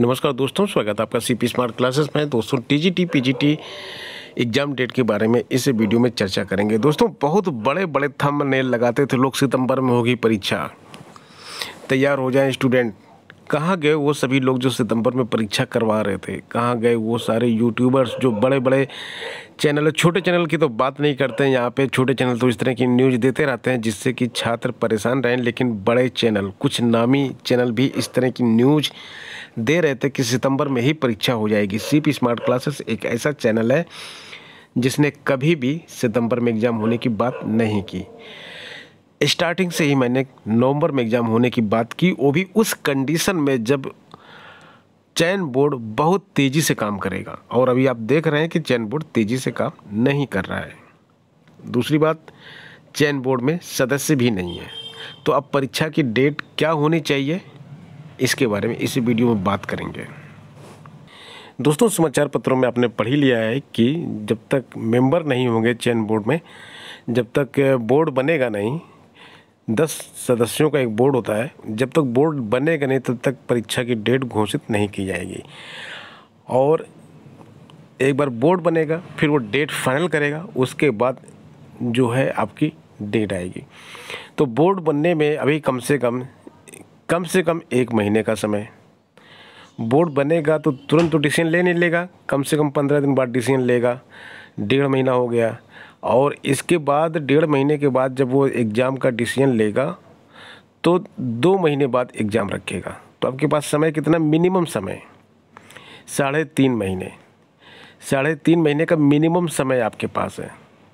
नमस्कार दोस्तों स्वागत है आपका सी पी स्मार्ट क्लासेस में दोस्तों T G T P G T exam date के बारे में इस वीडियो में चर्चा करेंगे दोस्तों बहुत बड़े बड़े थंबनेल लगाते थे लोग सितंबर में होगी परीक्षा तैयार हो जाएं स्टूडेंट कहाँ गए वो सभी लोग जो सितंबर में परीक्षा करवा रहे थे कहाँ गए वो सारे यूट्यूबर्स जो बड़े बड़े चैनल छोटे चैनल की तो बात नहीं करते हैं यहाँ पे छोटे चैनल तो इस तरह की न्यूज़ देते रहते हैं जिससे कि छात्र परेशान रहें लेकिन बड़े चैनल कुछ नामी चैनल भी इस तरह की न्यूज़ दे रहे थे कि सितंबर में ही परीक्षा हो जाएगी सी स्मार्ट क्लासेस एक ऐसा चैनल है जिसने कभी भी सितंबर में एग्ज़ाम होने की बात नहीं की स्टार्टिंग से ही मैंने नवंबर में एग्ज़ाम होने की बात की वो भी उस कंडीशन में जब चैन बोर्ड बहुत तेज़ी से काम करेगा और अभी आप देख रहे हैं कि चैन बोर्ड तेज़ी से काम नहीं कर रहा है दूसरी बात चैन बोर्ड में सदस्य भी नहीं है तो अब परीक्षा की डेट क्या होनी चाहिए इसके बारे में इसी वीडियो में बात करेंगे दोस्तों समाचार पत्रों में आपने पढ़ ही लिया है कि जब तक मेंबर नहीं होंगे चैन बोर्ड में जब तक बोर्ड बनेगा नहीं दस सदस्यों का एक बोर्ड होता है जब तक बोर्ड बनेगा नहीं तब तक परीक्षा की डेट घोषित नहीं की जाएगी और एक बार बोर्ड बनेगा फिर वो डेट फाइनल करेगा उसके बाद जो है आपकी डेट आएगी तो बोर्ड बनने में अभी कम से कम कम से कम एक महीने का समय बोर्ड बनेगा तो तुरंत तो डिसीजन ले नहीं लेगा कम से कम पंद्रह दिन बाद डिसीजन लेगा डेढ़ महीना हो गया और इसके बाद डेढ़ महीने के बाद जब वो एग्ज़ाम का डिसीजन लेगा तो दो महीने बाद एग्ज़ाम रखेगा तो आपके पास समय कितना मिनिमम समय साढ़े तीन महीने साढ़े तीन महीने का मिनिमम समय आपके पास है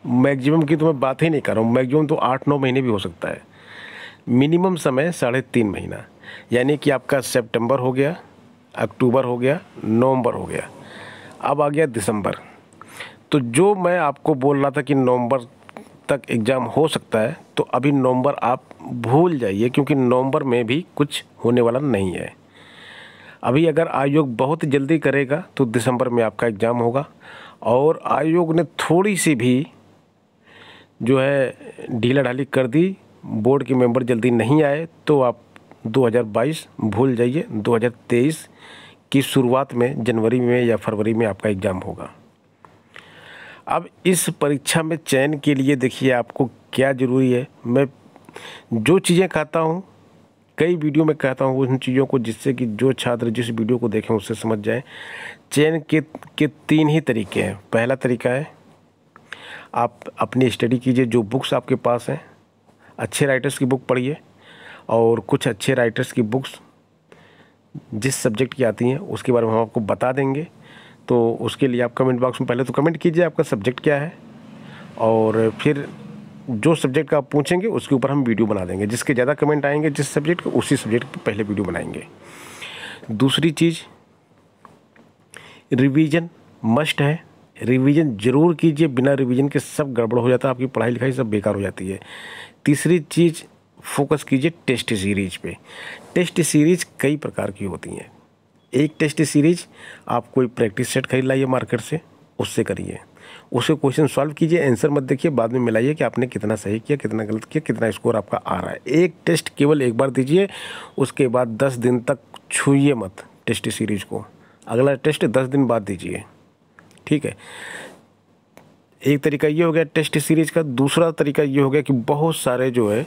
मैक्सिमम की तो मैं बात ही नहीं कर रहा हूँ मैक्सिमम तो आठ नौ महीने भी हो सकता है मिनिमम समय साढ़े तीन महीना यानी कि आपका सितंबर हो गया अक्टूबर हो गया नवंबर हो गया अब आ गया दिसंबर तो जो मैं आपको बोल रहा था कि नवंबर तक एग्ज़ाम हो सकता है तो अभी नवंबर आप भूल जाइए क्योंकि नवंबर में भी कुछ होने वाला नहीं है अभी अगर आयोग बहुत जल्दी करेगा तो दिसंबर में आपका एग्ज़ाम होगा और आयोग ने थोड़ी सी भी जो है ढीला ढाली कर दी बोर्ड के मेंबर जल्दी नहीं आए तो आप 2022 भूल जाइए 2023 की शुरुआत में जनवरी में या फरवरी में आपका एग्ज़ाम होगा अब इस परीक्षा में चयन के लिए देखिए आपको क्या ज़रूरी है मैं जो चीज़ें कहता हूँ कई वीडियो में कहता हूँ उन चीज़ों को जिससे कि जो छात्र जिस वीडियो को देखें उससे समझ जाएं चयन के के तीन ही तरीके हैं पहला तरीका है आप अपनी स्टडी कीजिए जो बुक्स आपके पास हैं अच्छे राइटर्स की बुक पढ़िए और कुछ अच्छे राइटर्स की बुक्स जिस सब्जेक्ट की आती हैं उसके बारे में हम आपको बता देंगे तो उसके लिए आप कमेंट बॉक्स में पहले तो कमेंट कीजिए आपका सब्जेक्ट क्या है और फिर जो सब्जेक्ट का आप पूछेंगे उसके ऊपर हम वीडियो बना देंगे जिसके ज़्यादा कमेंट आएंगे जिस सब्जेक्ट का उसी सब्जेक्ट पर पहले वीडियो बनाएंगे दूसरी चीज़ रिवीजन मस्ट है रिवीजन ज़रूर कीजिए बिना रिवीजन के सब गड़बड़ हो जाता है आपकी पढ़ाई लिखाई सब बेकार हो जाती है तीसरी चीज़ फोकस कीजिए टेस्ट सीरीज पे टेस्ट सीरीज कई प्रकार की होती हैं एक टेस्ट सीरीज आप कोई प्रैक्टिस सेट खरीद लाइए मार्केट से उससे करिए उसे क्वेश्चन सॉल्व कीजिए आंसर मत देखिए बाद में मिलाइए कि आपने कितना सही किया कितना गलत किया कितना स्कोर आपका आ रहा है एक टेस्ट केवल एक बार दीजिए उसके बाद दस दिन तक छूइए मत टेस्ट सीरीज को अगला टेस्ट दस दिन बाद दीजिए ठीक है एक तरीका ये हो गया टेस्ट सीरीज का दूसरा तरीका ये हो गया कि बहुत सारे जो है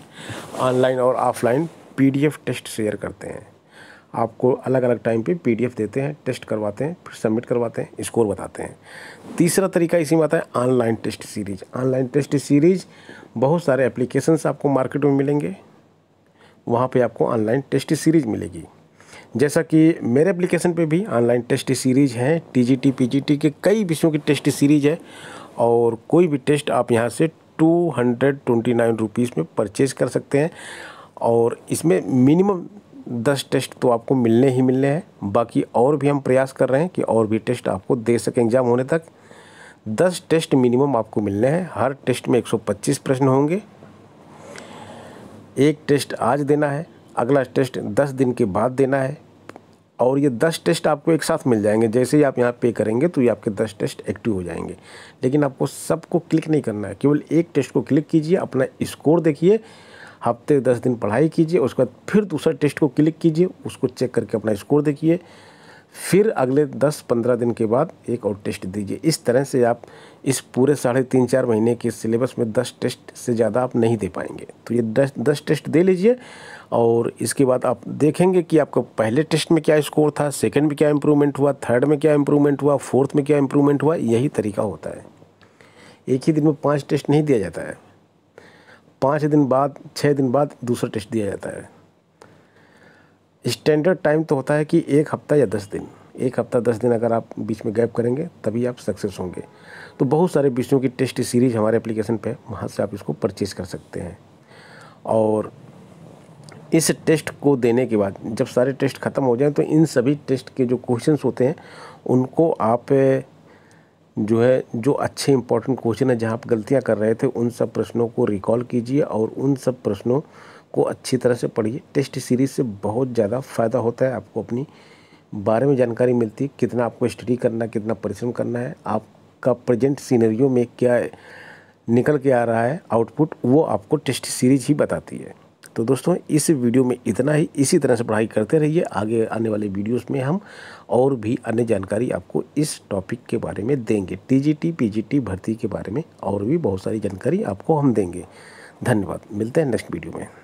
ऑनलाइन और ऑफलाइन पी टेस्ट शेयर करते हैं आपको अलग अलग टाइम पे पीडीएफ देते हैं टेस्ट करवाते हैं फिर सबमिट करवाते हैं स्कोर बताते हैं तीसरा तरीका इसी में आता है online test series online test series बहुत सारे एप्लीकेशंस आपको मार्केट में मिलेंगे वहाँ पे आपको ऑनलाइन टेस्ट सीरीज मिलेगी जैसा कि मेरे एप्लीकेशन पे भी ऑनलाइन टेस्ट सीरीज हैं टी पीजीटी के कई विषयों की टेस्ट सीरीज है और कोई भी टेस्ट आप यहाँ से two hundred twenty nine rupees में परचेज़ कर सकते हैं और इसमें मिनिमम दस टेस्ट तो आपको मिलने ही मिलने हैं बाकी और भी हम प्रयास कर रहे हैं कि और भी टेस्ट आपको दे सकें एग्ज़ाम होने तक दस टेस्ट मिनिमम आपको मिलने हैं हर टेस्ट में 125 प्रश्न होंगे एक टेस्ट आज देना है अगला टेस्ट दस दिन के बाद देना है और ये दस टेस्ट आपको एक साथ मिल जाएंगे जैसे ही आप यहाँ पे करेंगे तो ये आपके दस टेस्ट एक्टिव हो जाएंगे लेकिन आपको सबको क्लिक नहीं करना है केवल एक टेस्ट को क्लिक कीजिए अपना स्कोर देखिए हफ्ते दस दिन पढ़ाई कीजिए उसके बाद फिर दूसरा टेस्ट को क्लिक कीजिए उसको चेक करके अपना स्कोर देखिए फिर अगले दस पंद्रह दिन के बाद एक और टेस्ट दीजिए इस तरह से आप इस पूरे साढ़े तीन चार महीने के सिलेबस में दस टेस्ट से ज़्यादा आप नहीं दे पाएंगे तो ये दस दस टेस्ट दे लीजिए और इसके बाद आप देखेंगे कि आपका पहले टेस्ट में क्या स्कोर था सेकंड में क्या इम्प्रूवमेंट हुआ थर्ड में क्या इम्प्रूवमेंट हुआ फोर्थ में क्या इम्प्रूवमेंट हुआ यही तरीका होता है एक ही दिन में पाँच टेस्ट नहीं दिया जाता है पाँच दिन बाद छः दिन बाद दूसरा टेस्ट दिया जाता है स्टैंडर्ड टाइम तो होता है कि एक हफ्ता या दस दिन एक हफ्ता दस दिन अगर आप बीच में गैप करेंगे तभी आप सक्सेस होंगे तो बहुत सारे विषयों की टेस्ट सीरीज हमारे एप्लीकेशन पे वहाँ से आप इसको परचेज़ कर सकते हैं और इस टेस्ट को देने के बाद जब सारे टेस्ट ख़त्म हो जाएं तो इन सभी टेस्ट के जो क्वेश्चंस होते हैं उनको आप जो है जो अच्छे इंपॉर्टेंट क्वेश्चन है जहाँ आप गलतियाँ कर रहे थे उन सब प्रश्नों को रिकॉल कीजिए और उन सब प्रश्नों को अच्छी तरह से पढ़िए टेस्ट सीरीज से बहुत ज़्यादा फ़ायदा होता है आपको अपनी बारे में जानकारी मिलती है कितना आपको स्टडी करना है कितना परिश्रम करना है आपका प्रेजेंट सीनरियो में क्या निकल के आ रहा है आउटपुट वो आपको टेस्ट सीरीज ही बताती है तो दोस्तों इस वीडियो में इतना ही इसी तरह से पढ़ाई करते रहिए आगे आने वाले वीडियोस में हम और भी अन्य जानकारी आपको इस टॉपिक के बारे में देंगे टीजीटी पीजीटी भर्ती के बारे में और भी बहुत सारी जानकारी आपको हम देंगे धन्यवाद मिलते हैं नेक्स्ट वीडियो में